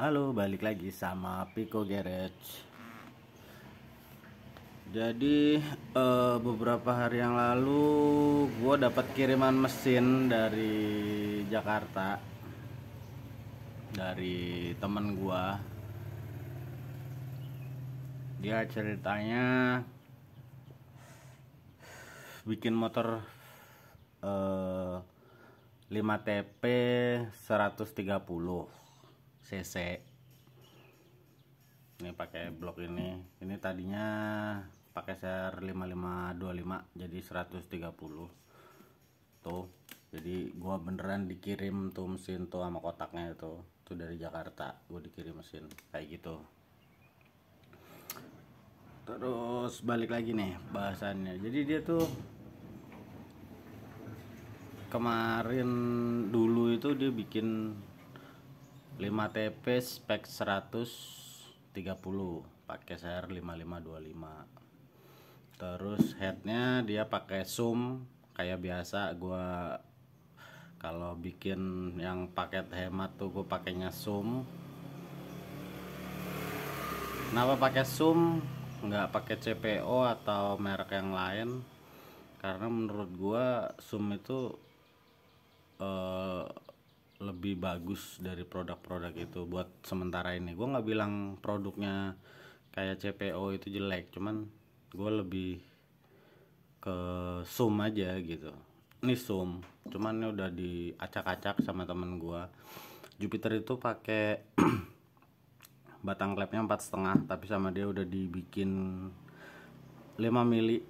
Halo, balik lagi sama Piko Garage. Jadi uh, beberapa hari yang lalu gue dapat kiriman mesin dari Jakarta dari temen gue. Dia ceritanya bikin motor uh, 5 TP 130 cc ini pakai blok ini ini tadinya pakai ser 5525 jadi 130 tuh jadi gua beneran dikirim tuh mesin tuh sama kotaknya itu tuh dari Jakarta gua dikirim mesin kayak gitu terus balik lagi nih bahasannya jadi dia tuh kemarin dulu itu dia bikin 5 TP spek 130 pakai CR 5525 terus headnya dia pakai zoom kayak biasa gua kalau bikin yang paket hemat tuh gue pakainya zoom kenapa pakai zoom nggak pakai CPO atau merek yang lain karena menurut gua zoom itu eh, lebih bagus dari produk-produk itu buat sementara ini gue nggak bilang produknya kayak CPO itu jelek cuman gue lebih ke sum aja gitu ini sum cuman ini udah diacak-acak sama temen gue Jupiter itu pakai batang klepnya empat setengah tapi sama dia udah dibikin 5 mili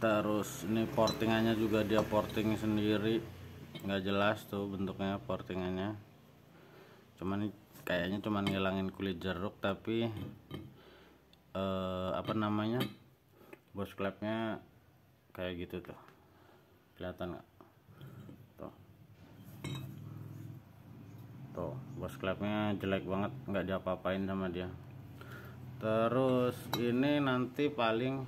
terus ini portingannya juga dia porting sendiri nggak jelas tuh bentuknya portingannya cuman kayaknya cuman ngilangin kulit jeruk tapi eh, apa namanya bos klepnya kayak gitu tuh kelihatan nggak tuh tuh bos klepnya jelek banget nggak diapa-apain sama dia terus ini nanti paling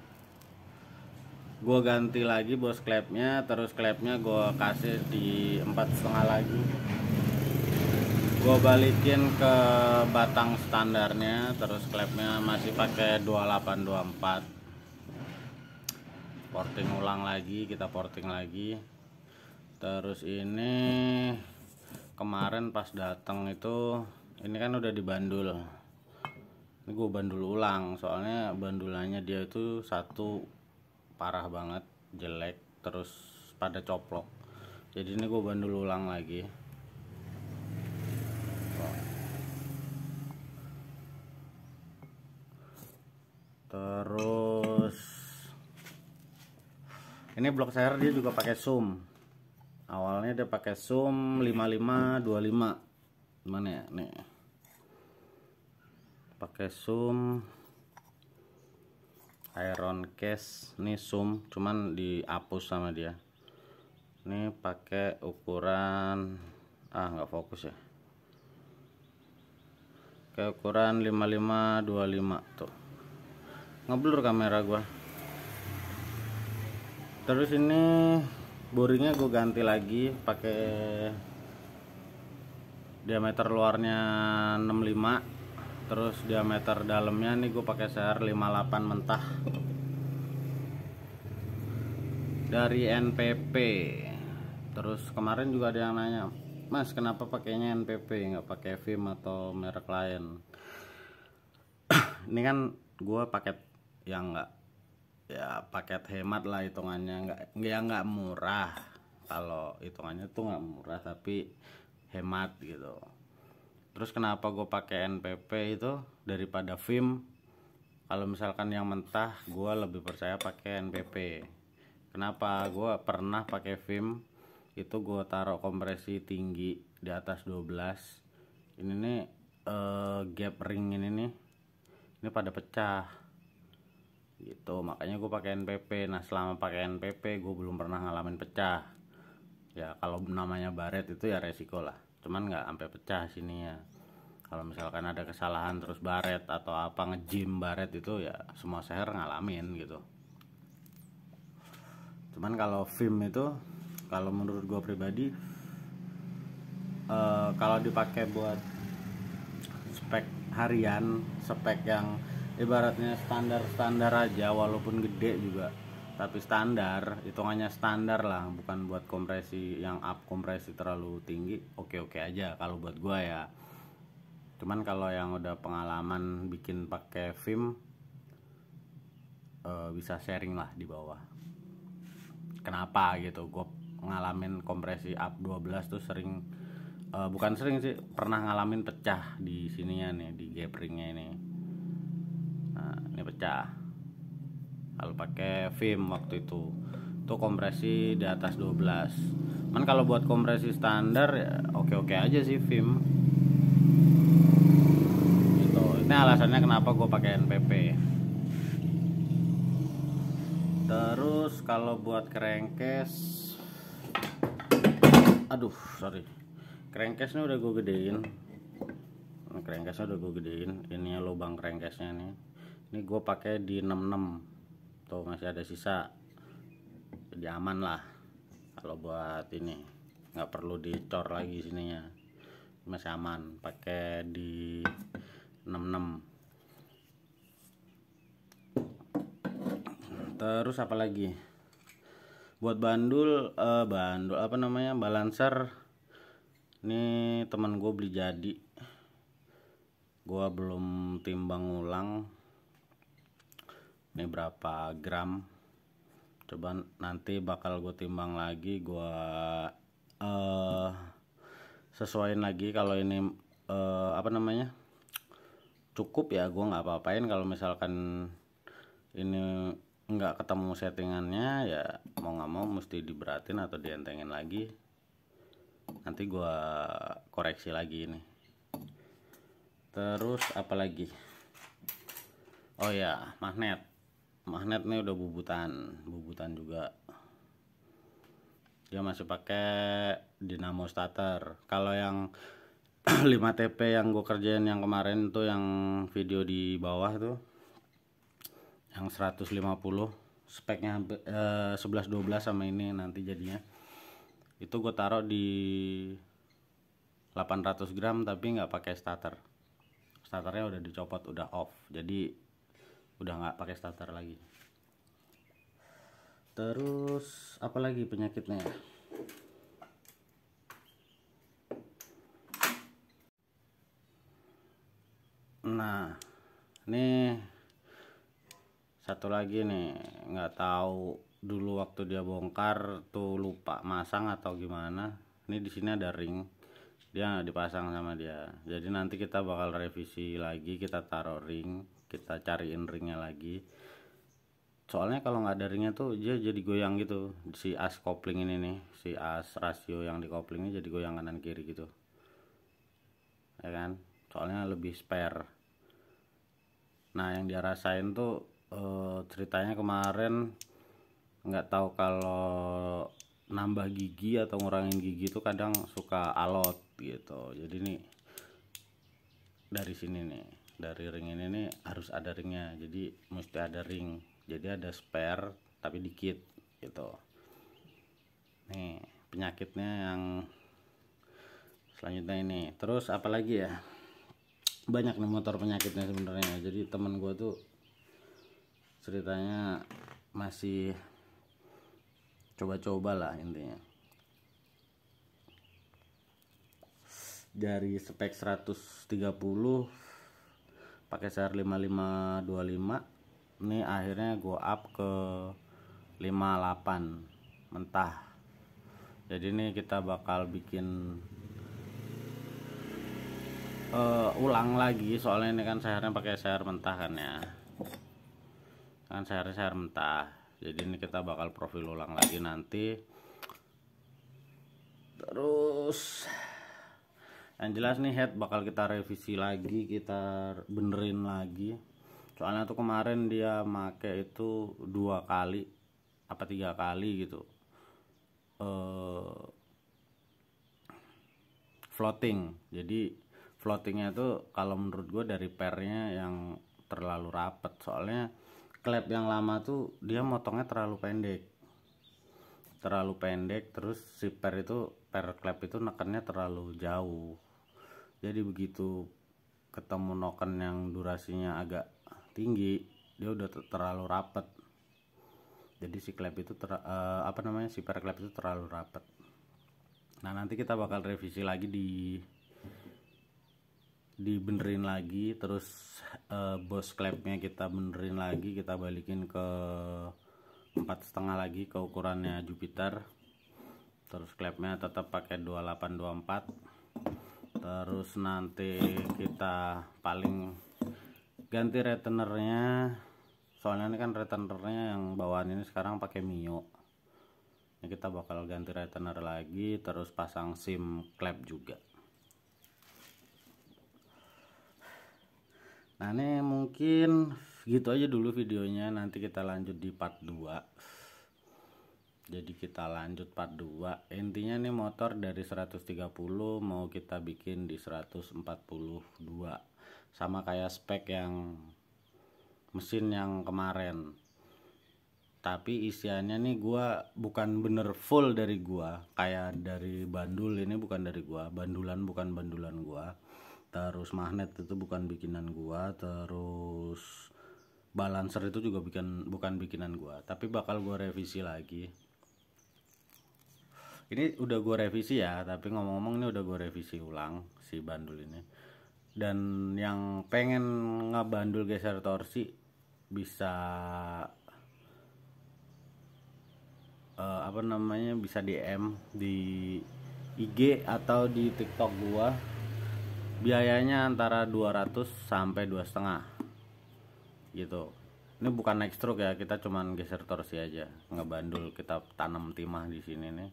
gue ganti lagi bos klepnya terus klepnya gue kasih di empat setengah lagi gue balikin ke batang standarnya terus klepnya masih pakai 2824 porting ulang lagi kita porting lagi terus ini kemarin pas datang itu ini kan udah dibandul ini gue bandul ulang soalnya bandulannya dia itu satu parah banget jelek terus pada coplok jadi ini gue bandul ulang lagi terus ini blok saya dia juga pakai zoom awalnya dia pakai zoom 5525 mana ya nih pakai zoom iron case ini zoom cuman dihapus sama dia ini pakai ukuran ah nggak fokus ya ke ukuran 5525 tuh ngeblur kamera gua terus ini boringnya gue ganti lagi pakai diameter luarnya 65 terus diameter dalamnya nih gue pakai cr 58 mentah dari NPP terus kemarin juga ada yang nanya mas kenapa pakainya NPP nggak pakai film atau merek lain ini kan gue paket yang nggak ya paket hemat lah hitungannya nggak ya nggak murah kalau hitungannya tuh nggak murah tapi hemat gitu terus kenapa gue pakai NPP itu daripada film kalau misalkan yang mentah gue lebih percaya pakai NPP kenapa gue pernah pakai film itu gue taruh kompresi tinggi di atas 12 ini nih uh, gap ring ini nih ini pada pecah gitu makanya gue pakai NPP nah selama pakai NPP gue belum pernah ngalamin pecah ya kalau namanya baret itu ya resiko lah cuman nggak sampai pecah sini ya kalau misalkan ada kesalahan terus baret atau apa ngejim baret itu ya semua seher ngalamin gitu cuman kalau film itu kalau menurut gue pribadi uh, kalau dipakai buat spek harian spek yang ibaratnya standar-standar aja walaupun gede juga tapi standar hitungannya standar lah bukan buat kompresi yang up kompresi terlalu tinggi oke oke aja kalau buat gua ya cuman kalau yang udah pengalaman bikin pakai film e, bisa sharing lah di bawah kenapa gitu gua ngalamin kompresi up 12 tuh sering e, bukan sering sih pernah ngalamin pecah di sininya nih di gapringnya ini nah ini pecah kalau pakai film waktu itu itu kompresi di atas 12 man kalau buat kompresi standar oke ya oke aja sih film gitu ini alasannya kenapa gue pakai NPP terus kalau buat kerengkes aduh sorry kerengkesnya udah gue gedein kerengkesnya udah gue gedein ini lubang kerengkesnya nih ini gue pakai di 66 tuh masih ada sisa jadi aman lah kalau buat ini nggak perlu dicor lagi sininya masih aman pakai di 66 terus apa lagi buat bandul eh, bandul apa namanya balancer ini teman gue beli jadi gue belum timbang ulang ini berapa gram coba nanti bakal gue timbang lagi gue uh, sesuaiin lagi kalau ini uh, apa namanya cukup ya gue nggak apa-apain kalau misalkan ini nggak ketemu settingannya ya mau nggak mau mesti diberatin atau dientengin lagi nanti gue koreksi lagi ini terus apalagi oh ya magnet magnet nih udah bubutan bubutan juga dia masih pakai dinamo starter kalau yang 5 TP yang gue kerjain yang kemarin tuh yang video di bawah tuh yang 150 speknya eh, 11 12 sama ini nanti jadinya itu gue taruh di 800 gram tapi nggak pakai starter starternya udah dicopot udah off jadi udah nggak pakai starter lagi terus apa lagi penyakitnya ya? nah ini satu lagi nih nggak tahu dulu waktu dia bongkar tuh lupa masang atau gimana ini di sini ada ring dia dipasang sama dia jadi nanti kita bakal revisi lagi kita taruh ring kita cariin ringnya lagi soalnya kalau nggak ada ringnya tuh dia jadi goyang gitu si as kopling ini nih si as rasio yang di koplingnya jadi goyang kanan kiri gitu ya kan soalnya lebih spare nah yang dia rasain tuh eh, ceritanya kemarin nggak tahu kalau nambah gigi atau ngurangin gigi tuh kadang suka alot gitu jadi nih dari sini nih dari ring ini nih harus ada ringnya jadi mesti ada ring jadi ada spare tapi dikit gitu nih penyakitnya yang selanjutnya ini terus apalagi ya banyak nih motor penyakitnya sebenarnya jadi temen gue tuh ceritanya masih coba-coba lah intinya dari spek 130 pakai share 5525 ini akhirnya gua up ke 58 mentah jadi ini kita bakal bikin uh, ulang lagi soalnya ini kan sehernya pakai seher mentah kan ya kan share seher mentah jadi ini kita bakal profil ulang lagi nanti terus yang jelas nih head bakal kita revisi lagi kita benerin lagi soalnya tuh kemarin dia make itu dua kali apa tiga kali gitu uh, floating jadi floatingnya itu kalau menurut gue dari pernya yang terlalu rapet soalnya klep yang lama tuh dia motongnya terlalu pendek terlalu pendek terus si per itu per klep itu nekennya terlalu jauh jadi begitu ketemu noken yang durasinya agak tinggi dia udah terlalu rapet jadi si klep itu ter uh, apa namanya si per klep itu terlalu rapet nah nanti kita bakal revisi lagi di dibenerin lagi terus uh, bos klepnya kita benerin lagi kita balikin ke 4 setengah lagi ke ukurannya Jupiter terus klepnya tetap pakai 2824 terus nanti kita paling ganti retainernya soalnya ini kan retainernya yang bawaan ini sekarang pakai Mio ini kita bakal ganti retener lagi terus pasang SIM klep juga Nah ini mungkin gitu aja dulu videonya nanti kita lanjut di part 2 jadi kita lanjut part 2 intinya nih motor dari 130 mau kita bikin di 142 sama kayak spek yang mesin yang kemarin tapi isiannya nih gua bukan bener full dari gua kayak dari bandul ini bukan dari gua bandulan bukan bandulan gua terus magnet itu bukan bikinan gua terus balancer itu juga bikin bukan bikinan gua tapi bakal gua revisi lagi ini udah gua revisi ya tapi ngomong-ngomong ini udah gua revisi ulang si bandul ini dan yang pengen ngebandul geser torsi bisa uh, apa namanya bisa DM di IG atau di TikTok gua biayanya antara 200 sampai dua setengah gitu ini bukan next stroke ya kita cuman geser torsi aja ngebandul kita tanam timah di sini nih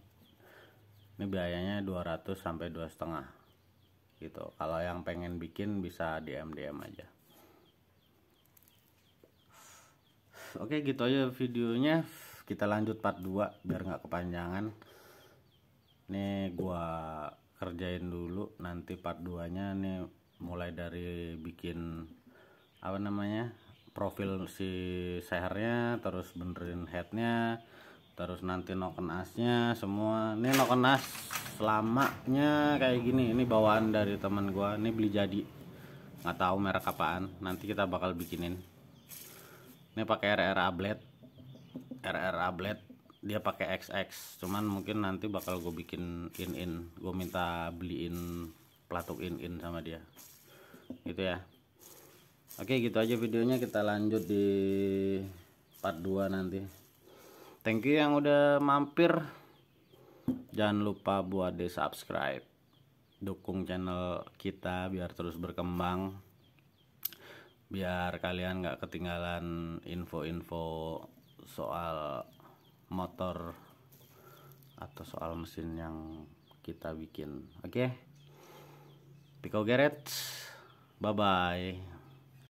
ini biayanya 200 sampai dua setengah gitu kalau yang pengen bikin bisa DM DM aja oke gitu aja videonya kita lanjut part 2 biar nggak kepanjangan nih gua kerjain dulu nanti part 2 nya nih mulai dari bikin apa namanya profil si sehernya terus benerin headnya terus nanti noken asnya semua ini noken as selamanya kayak gini ini bawaan dari teman gua ini beli jadi nggak tahu merek apaan nanti kita bakal bikinin ini pakai RR ablet RR ablet dia pakai XX cuman mungkin nanti bakal gue bikin in in gue minta beliin pelatuk in in sama dia gitu ya Oke gitu aja videonya kita lanjut di part 2 nanti Thank you yang udah mampir Jangan lupa buat di subscribe Dukung channel kita biar terus berkembang Biar kalian gak ketinggalan info-info soal motor Atau soal mesin yang kita bikin Oke okay? Pico Garage Bye-bye